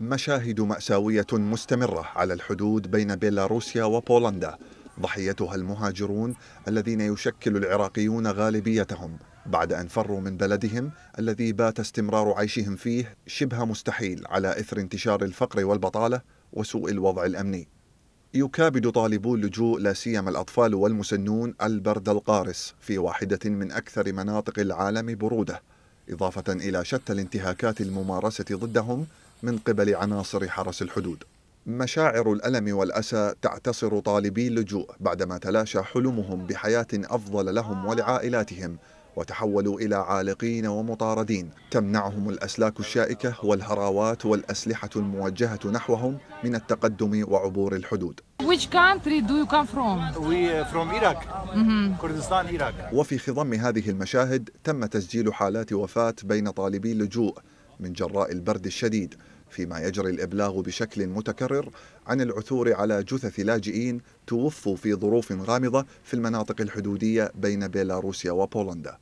مشاهد مأساوية مستمرة على الحدود بين بيلاروسيا وبولندا ضحيتها المهاجرون الذين يشكل العراقيون غالبيتهم بعد أن فروا من بلدهم الذي بات استمرار عيشهم فيه شبه مستحيل على إثر انتشار الفقر والبطالة وسوء الوضع الأمني يكابد طالبو اللجوء لا سيما الأطفال والمسنون البرد القارس في واحدة من أكثر مناطق العالم برودة إضافة إلى شتى الانتهاكات الممارسة ضدهم من قبل عناصر حرس الحدود مشاعر الألم والأسى تعتصر طالبي اللجوء بعدما تلاشى حلمهم بحياة أفضل لهم ولعائلاتهم وتحولوا إلى عالقين ومطاردين تمنعهم الأسلاك الشائكة والهراوات والأسلحة الموجهة نحوهم من التقدم وعبور الحدود Which country do you come from? We uh, from Iraq. Mm-hmm. Iraq. وفي خضم هذه المشاهد تم تسجيل حالات وفاة بين طالبي اللجوء من جراء البرد الشديد فيما يجري الإبلاغ بشكل متكرر عن العثور على جثث لاجئين توفوا في ظروف غامضة في المناطق الحدودية بين بيلاروسيا وبولندا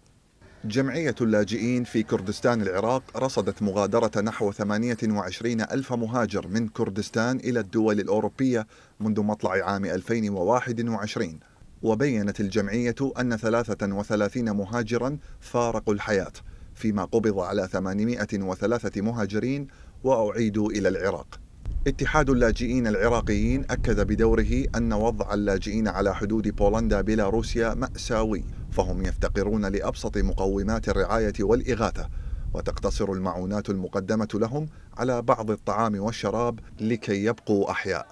جمعية اللاجئين في كردستان العراق رصدت مغادرة نحو 28 ألف مهاجر من كردستان إلى الدول الأوروبية منذ مطلع عام 2021 وبينت الجمعية أن 33 مهاجرا فارقوا الحياة فيما قبض على 803 مهاجرين وأعيدوا إلى العراق اتحاد اللاجئين العراقيين أكد بدوره أن وضع اللاجئين على حدود بولندا بلا روسيا مأساوي فهم يفتقرون لأبسط مقومات الرعاية والإغاثة وتقتصر المعونات المقدمة لهم على بعض الطعام والشراب لكي يبقوا أحياء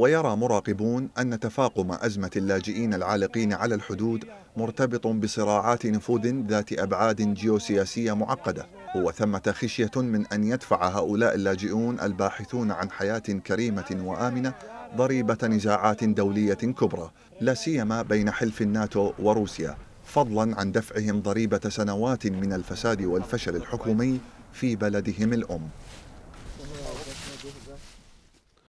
ويرى مراقبون أن تفاقم أزمة اللاجئين العالقين على الحدود مرتبط بصراعات نفوذ ذات أبعاد جيوسياسية معقدة وثمة خشية من أن يدفع هؤلاء اللاجئون الباحثون عن حياة كريمة وآمنة ضريبة نزاعات دولية كبرى لا سيما بين حلف الناتو وروسيا فضلا عن دفعهم ضريبة سنوات من الفساد والفشل الحكومي في بلدهم الأم